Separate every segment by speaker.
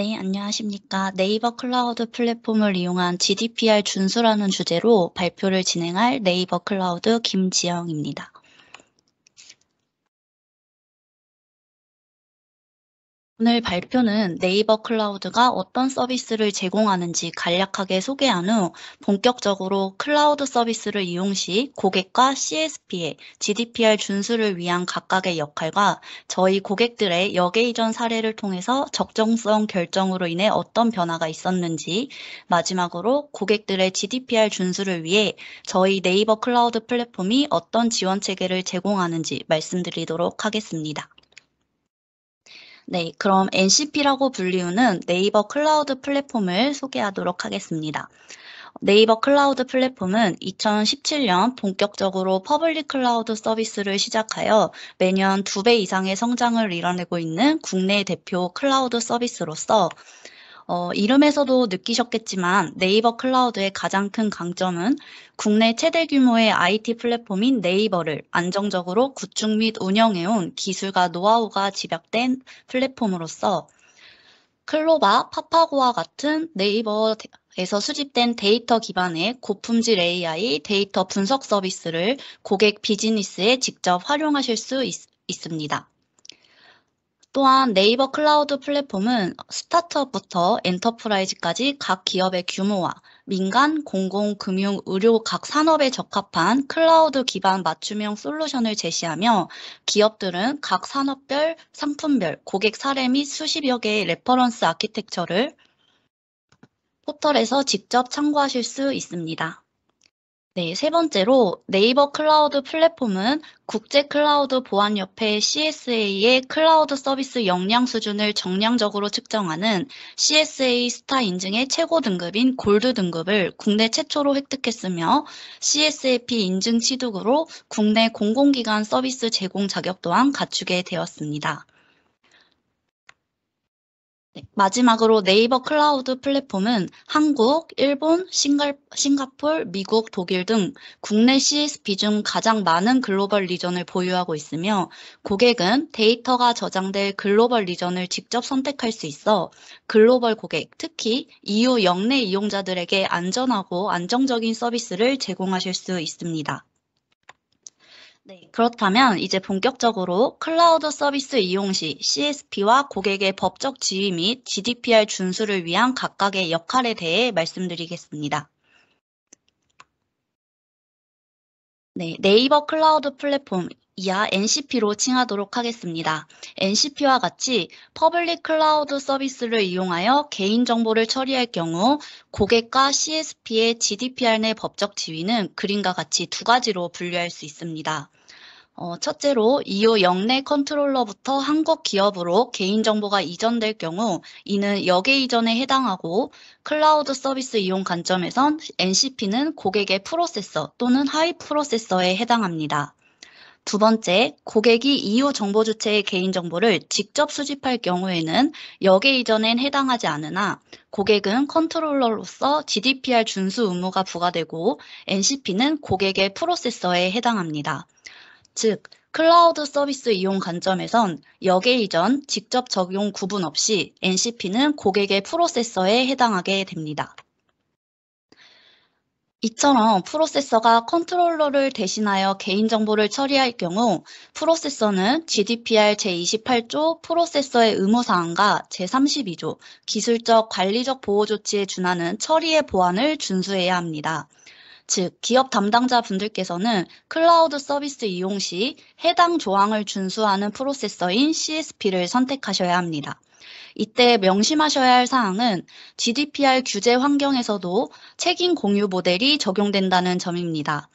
Speaker 1: 네, 안녕하십니까. 네이버 클라우드 플랫폼을 이용한 GDPR 준수라는 주제로 발표를 진행할 네이버 클라우드 김지영입니다. 오늘 발표는 네이버 클라우드가 어떤 서비스를 제공하는지 간략하게 소개한 후 본격적으로 클라우드 서비스를 이용 시 고객과 CSP의 GDPR 준수를 위한 각각의 역할과 저희 고객들의 역의 이전 사례를 통해서 적정성 결정으로 인해 어떤 변화가 있었는지 마지막으로 고객들의 GDPR 준수를 위해 저희 네이버 클라우드 플랫폼이 어떤 지원 체계를 제공하는지 말씀드리도록 하겠습니다. 네, 그럼 NCP라고 불리우는 네이버 클라우드 플랫폼을 소개하도록 하겠습니다. 네이버 클라우드 플랫폼은 2017년 본격적으로 퍼블릭 클라우드 서비스를 시작하여 매년 두 배 이상의 성장을 이뤄내고 있는 국내 대표 클라우드 서비스로서 어, 이름에서도 느끼셨겠지만 네이버 클라우드의 가장 큰 강점은 국내 최대 규모의 IT 플랫폼인 네이버를 안정적으로 구축 및 운영해온 기술과 노하우가 집약된 플랫폼으로서 클로바, 파파고와 같은 네이버에서 수집된 데이터 기반의 고품질 AI 데이터 분석 서비스를 고객 비즈니스에 직접 활용하실 수 있, 있습니다. 또한 네이버 클라우드 플랫폼은 스타트업부터 엔터프라이즈까지 각 기업의 규모와 민간, 공공, 금융, 의료 각 산업에 적합한 클라우드 기반 맞춤형 솔루션을 제시하며 기업들은 각 산업별, 상품별, 고객 사례 및 수십여 개의 레퍼런스 아키텍처를 포털에서 직접 참고하실 수 있습니다. 네, 세 번째로 네이버 클라우드 플랫폼은 국제 클라우드 보안협회 CSA의 클라우드 서비스 역량 수준을 정량적으로 측정하는 CSA 스타 인증의 최고 등급인 골드 등급을 국내 최초로 획득했으며 CSAP 인증 취득으로 국내 공공기관 서비스 제공 자격 또한 갖추게 되었습니다. 네, 마지막으로 네이버 클라우드 플랫폼은 한국, 일본, 싱글, 싱가폴, 미국, 독일 등 국내 CSP 중 가장 많은 글로벌 리전을 보유하고 있으며 고객은 데이터가 저장될 글로벌 리전을 직접 선택할 수 있어 글로벌 고객, 특히 EU 영내 이용자들에게 안전하고 안정적인 서비스를 제공하실 수 있습니다. 네, 그렇다면 이제 본격적으로 클라우드 서비스 이용 시 CSP와 고객의 법적 지위 및 GDPR 준수를 위한 각각의 역할에 대해 말씀드리겠습니다. 네, 네이버 클라우드 플랫폼 이하 NCP로 칭하도록 하겠습니다. NCP와 같이 퍼블릭 클라우드 서비스를 이용하여 개인정보를 처리할 경우 고객과 CSP의 GDPR 내 법적 지위는 그림과 같이 두 가지로 분류할 수 있습니다. 어, 첫째로 이후 영내 컨트롤러부터 한국 기업으로 개인정보가 이전될 경우 이는 역의 이전에 해당하고 클라우드 서비스 이용 관점에선 NCP는 고객의 프로세서 또는 하이 프로세서에 해당합니다. 두 번째, 고객이 이후 정보 주체의 개인정보를 직접 수집할 경우에는 역의 이전엔 해당하지 않으나 고객은 컨트롤러로서 GDPR 준수 의무가 부과되고 NCP는 고객의 프로세서에 해당합니다. 즉, 클라우드 서비스 이용 관점에선 여계 이전 직접 적용 구분 없이 NCP는 고객의 프로세서에 해당하게 됩니다. 이처럼 프로세서가 컨트롤러를 대신하여 개인정보를 처리할 경우 프로세서는 GDPR 제28조 프로세서의 의무사항과 제32조 기술적 관리적 보호조치에 준하는 처리의 보안을 준수해야 합니다. 즉, 기업 담당자 분들께서는 클라우드 서비스 이용 시 해당 조항을 준수하는 프로세서인 CSP를 선택하셔야 합니다. 이때 명심하셔야 할 사항은 GDPR 규제 환경에서도 책임 공유 모델이 적용된다는 점입니다.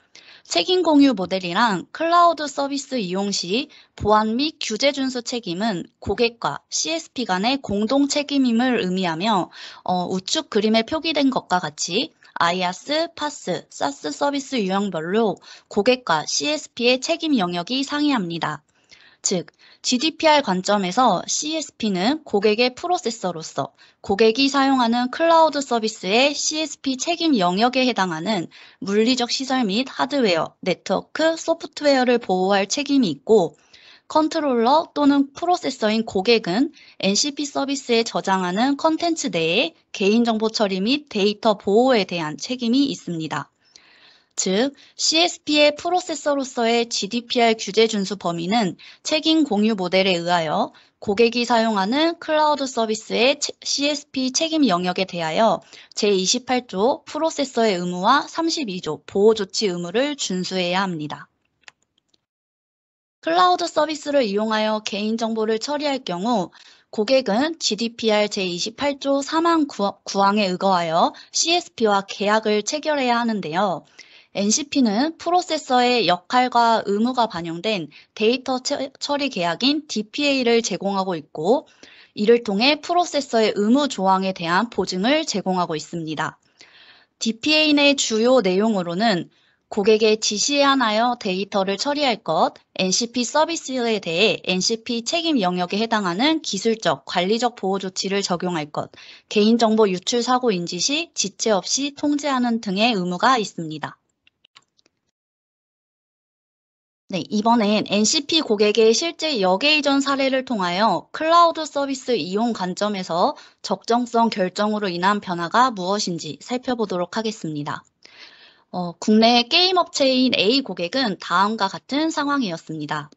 Speaker 1: 책임 공유 모델이랑 클라우드 서비스 이용 시 보안 및 규제 준수 책임은 고객과 CSP 간의 공동 책임임을 의미하며 어, 우측 그림에 표기된 것과 같이 IaaS, PaaS, SaaS 서비스 유형별로 고객과 CSP의 책임 영역이 상이합니다. 즉, GDPR 관점에서 CSP는 고객의 프로세서로서 고객이 사용하는 클라우드 서비스의 CSP 책임 영역에 해당하는 물리적 시설 및 하드웨어, 네트워크, 소프트웨어를 보호할 책임이 있고, 컨트롤러 또는 프로세서인 고객은 NCP 서비스에 저장하는 컨텐츠 내에 개인정보 처리 및 데이터 보호에 대한 책임이 있습니다. 즉, CSP의 프로세서로서의 GDPR 규제 준수 범위는 책임 공유 모델에 의하여 고객이 사용하는 클라우드 서비스의 CSP 책임 영역에 대하여 제28조 프로세서의 의무와 32조 보호 조치 의무를 준수해야 합니다. 클라우드 서비스를 이용하여 개인정보를 처리할 경우 고객은 GDPR 제28조 3항 9항에 의거하여 CSP와 계약을 체결해야 하는데요. NCP는 프로세서의 역할과 의무가 반영된 데이터 처리 계약인 DPA를 제공하고 있고, 이를 통해 프로세서의 의무 조항에 대한 보증을 제공하고 있습니다. DPA 내 주요 내용으로는 고객의 지시에 한하여 데이터를 처리할 것, NCP 서비스에 대해 NCP 책임 영역에 해당하는 기술적, 관리적 보호 조치를 적용할 것, 개인정보 유출 사고 인지 시 지체 없이 통제하는 등의 의무가 있습니다. 네, 이번엔 NCP 고객의 실제 여객이전 사례를 통하여 클라우드 서비스 이용 관점에서 적정성 결정으로 인한 변화가 무엇인지 살펴보도록 하겠습니다. 어, 국내 게임 업체인 A 고객은 다음과 같은 상황이었습니다.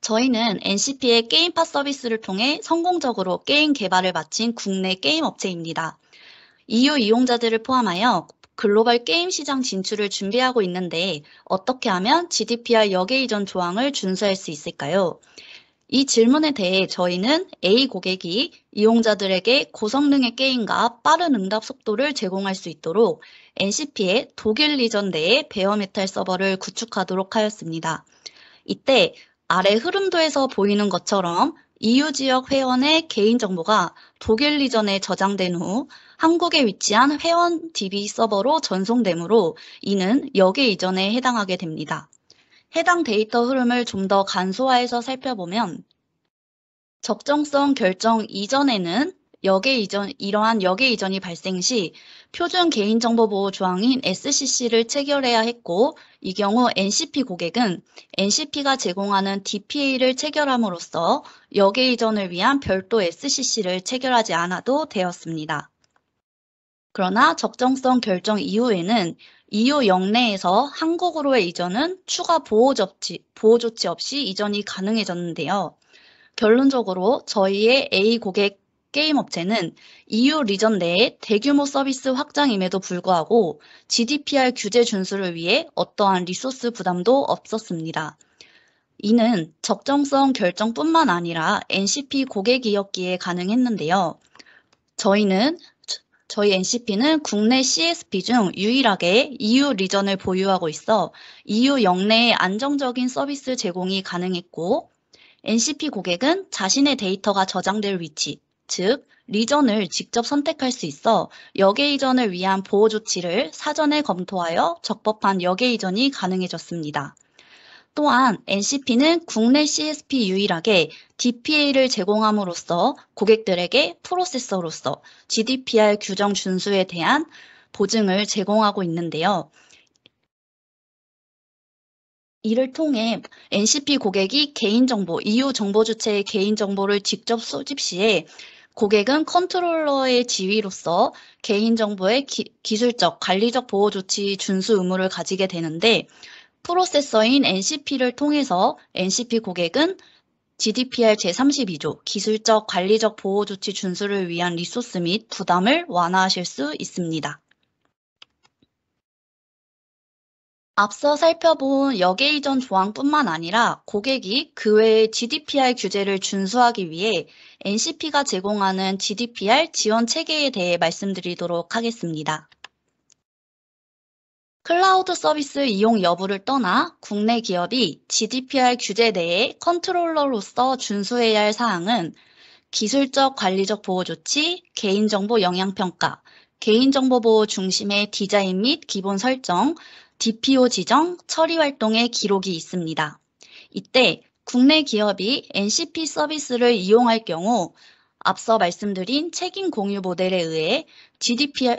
Speaker 1: 저희는 NCP의 게임팟 서비스를 통해 성공적으로 게임 개발을 마친 국내 게임 업체입니다. EU 이용자들을 포함하여 글로벌 게임 시장 진출을 준비하고 있는데 어떻게 하면 GDPR 역의 이전 조항을 준수할 수 있을까요? 이 질문에 대해 저희는 A 고객이 이용자들에게 고성능의 게임과 빠른 응답 속도를 제공할 수 있도록 NCP의 독일 리전 내에 베어메탈 서버를 구축하도록 하였습니다. 이때 아래 흐름도에서 보이는 것처럼 EU 지역 회원의 개인정보가 독일 리전에 저장된 후 한국에 위치한 회원 DB 서버로 전송되므로 이는 역의 이전에 해당하게 됩니다. 해당 데이터 흐름을 좀 더 간소화해서 살펴보면 적정성 결정 이전에는 역의 이전, 이러한 역의 이전이 발생 시 표준 개인정보보호 조항인 SCC를 체결해야 했고 이 경우 NCP 고객은 NCP가 제공하는 DPA를 체결함으로써 역의 이전을 위한 별도 SCC를 체결하지 않아도 되었습니다. 그러나 적정성 결정 이후에는 EU 영내에서 한국으로의 이전은 추가 보호 조치, 보호 조치 없이 이전이 가능해졌는데요. 결론적으로 저희의 A 고객 게임 업체는 EU 리전 내에 대규모 서비스 확장임에도 불구하고 GDPR 규제 준수를 위해 어떠한 리소스 부담도 없었습니다. 이는 적정성 결정뿐만 아니라 NCP 고객이었기에 가능했는데요. 저희는 저희 NCP는 국내 CSP 중 유일하게 EU 리전을 보유하고 있어 EU 영내의 안정적인 서비스 제공이 가능했고, NCP 고객은 자신의 데이터가 저장될 위치, 즉, 리전을 직접 선택할 수 있어 역외 이전을 위한 보호 조치를 사전에 검토하여 적법한 역외 이전이 가능해졌습니다. 또한 NCP는 국내 CSP 유일하게 DPA를 제공함으로써 고객들에게 프로세서로서 GDPR 규정 준수에 대한 보증을 제공하고 있는데요. 이를 통해 NCP 고객이 개인정보, EU 정보 주체의 개인정보를 직접 수집 시에 고객은 컨트롤러의 지위로서 개인정보의 기, 술적 관리적 보호 조치 준수 의무를 가지게 되는데 프로세서인 NCP를 통해서 NCP 고객은 GDPR 제32조 기술적 관리적 보호 조치 준수를 위한 리소스 및 부담을 완화하실 수 있습니다. 앞서 살펴본 여계이전 조항뿐만 아니라 고객이 그 외의 GDPR 규제를 준수하기 위해 NCP가 제공하는 GDPR 지원 체계에 대해 말씀드리도록 하겠습니다. 클라우드 서비스 이용 여부를 떠나 국내 기업이 GDPR 규제 내에 컨트롤러로서 준수해야 할 사항은 기술적 관리적 보호 조치, 개인정보 영향평가, 개인정보 보호 중심의 디자인 및 기본 설정, DPO 지정, 처리 활동의 기록이 있습니다. 이때 국내 기업이 NCP 서비스를 이용할 경우 앞서 말씀드린 책임 공유 모델에 의해 GDPR,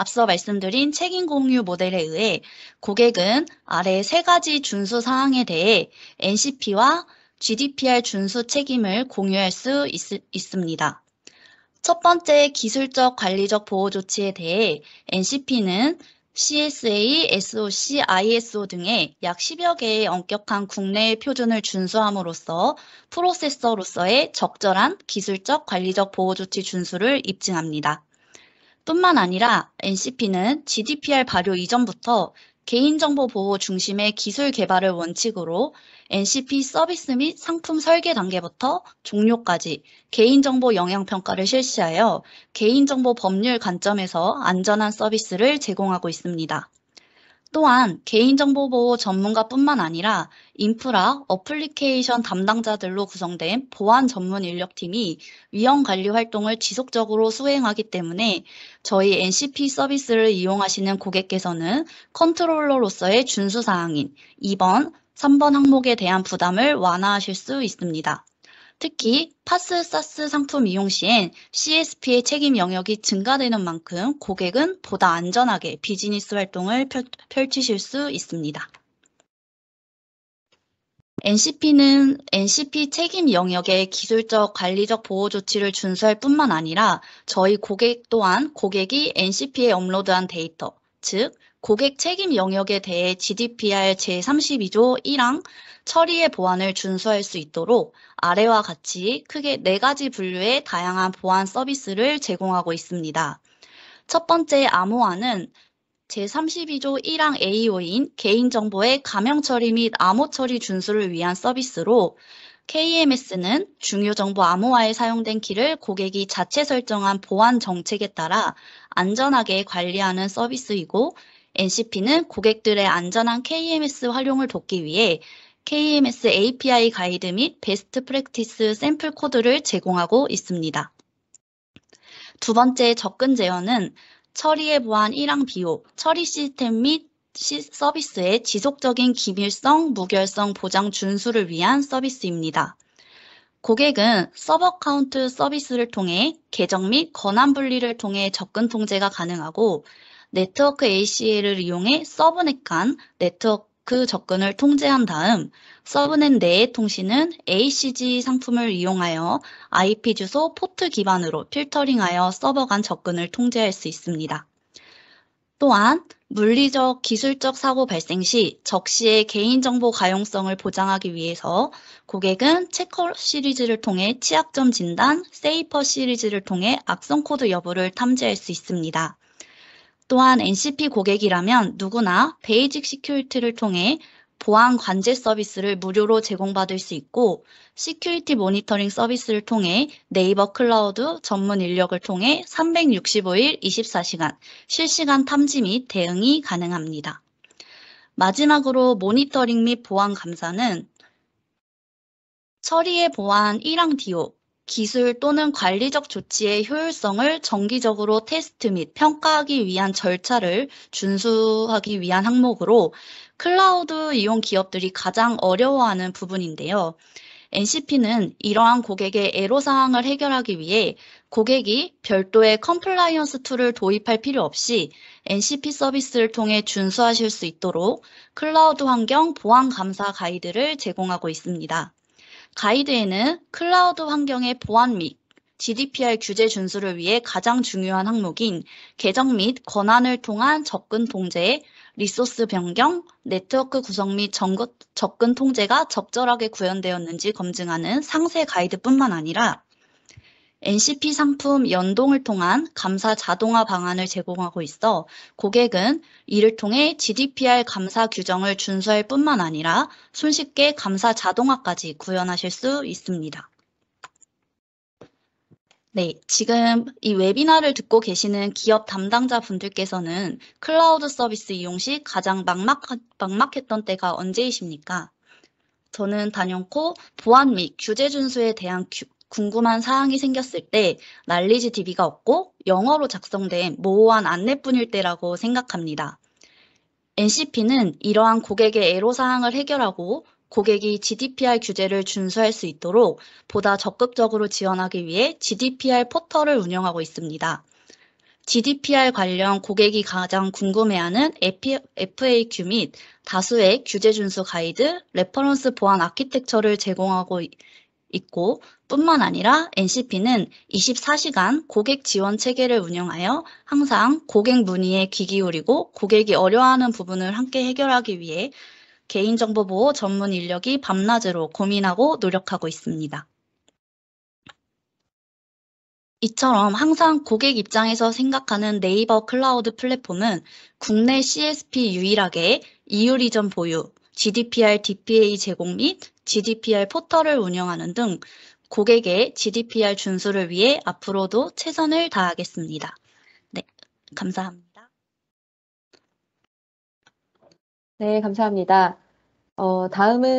Speaker 1: 앞서 말씀드린 책임 공유 모델에 의해 고객은 아래 세 가지 준수 사항에 대해 NCP와 GDPR 준수 책임을 공유할 수 있, 있습니다. 첫 번째 기술적 관리적 보호 조치에 대해 NCP는 CSA, SOC, ISO 등의 약 10여 개의 엄격한 국내 표준을 준수함으로써 프로세서로서의 적절한 기술적 관리적 보호 조치 준수를 입증합니다. 뿐만 아니라 NCP는 GDPR 발효 이전부터 개인정보 보호 중심의 기술 개발을 원칙으로 NCP 서비스 및 상품 설계 단계부터 종료까지 개인정보 영향평가를 실시하여 개인정보 법률 관점에서 안전한 서비스를 제공하고 있습니다. 또한 개인정보보호 전문가뿐만 아니라 인프라, 어플리케이션 담당자들로 구성된 보안 전문 인력팀이 위험 관리 활동을 지속적으로 수행하기 때문에 저희 NCP 서비스를 이용하시는 고객께서는 컨트롤러로서의 준수사항인 2번, 3번 항목에 대한 부담을 완화하실 수 있습니다. 특히 파스 사스 상품 이용 시엔 CSP의 책임 영역이 증가되는 만큼 고객은 보다 안전하게 비즈니스 활동을 펼, 펼치실 수 있습니다. NCP는 NCP 책임 영역의 기술적 관리적 보호 조치를 준수할 뿐만 아니라 저희 고객 또한 고객이 NCP에 업로드한 데이터, 즉 고객 책임 영역에 대해 GDPR 제32조 1항 처리의 보안을 준수할 수 있도록 아래와 같이 크게 네 가지 분류의 다양한 보안 서비스를 제공하고 있습니다. 첫 번째 암호화는 제32조 1항 AO인 개인정보의 가명 처리 및 암호 처리 준수를 위한 서비스로 KMS는 중요 정보 암호화에 사용된 키를 고객이 자체 설정한 보안 정책에 따라 안전하게 관리하는 서비스이고 NCP는 고객들의 안전한 KMS 활용을 돕기 위해 KMS API 가이드 및 베스트 프랙티스 샘플 코드를 제공하고 있습니다. 두 번째 접근 제어는 처리의 보안 1항 비호, 처리 시스템 및 시, 서비스의 지속적인 기밀성, 무결성 보장 준수를 위한 서비스입니다. 고객은 서버 카운트 서비스를 통해 계정 및 권한 분리를 통해 접근 통제가 가능하고 네트워크 ACL을 이용해 서브넷 간 네트워크 접근을 통제한 다음 서브넷 내의 통신은 ACG 상품을 이용하여 IP 주소 포트 기반으로 필터링하여 서버 간 접근을 통제할 수 있습니다. 또한 물리적, 기술적 사고 발생 시 적시의 개인정보 가용성을 보장하기 위해서 고객은 체커 시리즈를 통해 취약점 진단, 세이퍼 시리즈를 통해 악성 코드 여부를 탐지할 수 있습니다. 또한 NCP 고객이라면 누구나 베이직 시큐리티를 통해 보안 관제 서비스를 무료로 제공받을 수 있고 시큐리티 모니터링 서비스를 통해 네이버 클라우드 전문 인력을 통해 365일 24시간 실시간 탐지 및 대응이 가능합니다. 마지막으로 모니터링 및 보안 감사는 처리의 보안 1항 디오 기술 또는 관리적 조치의 효율성을 정기적으로 테스트 및 평가하기 위한 절차를 준수하기 위한 항목으로 클라우드 이용 기업들이 가장 어려워하는 부분인데요. NCP는 이러한 고객의 애로사항을 해결하기 위해 고객이 별도의 컴플라이언스 툴을 도입할 필요 없이 NCP 서비스를 통해 준수하실 수 있도록 클라우드 환경 보안 감사 가이드를 제공하고 있습니다. 가이드에는 클라우드 환경의 보안 및 GDPR 규제 준수를 위해 가장 중요한 항목인 개정 및 권한을 통한 접근 통제, 리소스 변경, 네트워크 구성 및 접근 통제가 적절하게 구현되었는지 검증하는 상세 가이드뿐만 아니라 NCP 상품 연동을 통한 감사 자동화 방안을 제공하고 있어 고객은 이를 통해 GDPR 감사 규정을 준수할 뿐만 아니라 손쉽게 감사 자동화까지 구현하실 수 있습니다. 네, 지금 이 웨비나를 듣고 계시는 기업 담당자 분들께서는 클라우드 서비스 이용 시 가장 막막, 막막했던 때가 언제이십니까? 저는 단연코 보안 및 규제 준수에 대한 규, 궁금한 사항이 생겼을 때 날리지 DB가 없고 영어로 작성된 모호한 안내뿐일 때라고 생각합니다. NCP는 이러한 고객의 애로사항을 해결하고 고객이 GDPR 규제를 준수할 수 있도록 보다 적극적으로 지원하기 위해 GDPR 포털을 운영하고 있습니다. GDPR 관련 고객이 가장 궁금해하는 FAQ 및 다수의 규제 준수 가이드, 레퍼런스 보안 아키텍처를 제공하고 있고 뿐만 아니라 NCP는 24시간 고객 지원 체계를 운영하여 항상 고객 문의에 귀 기울이고 고객이 어려워하는 부분을 함께 해결하기 위해 개인정보 보호 전문 인력이 밤낮으로 고민하고 노력하고 있습니다. 이처럼 항상 고객 입장에서 생각하는 네이버 클라우드 플랫폼은 국내 CSP 유일하게 EU 리전 보유, GDPR DPA 제공 및 GDPR 포털을 운영하는 등 고객의 GDPR 준수를 위해 앞으로도 최선을 다하겠습니다. 네, 감사합니다. 네, 감사합니다. 어, 다음은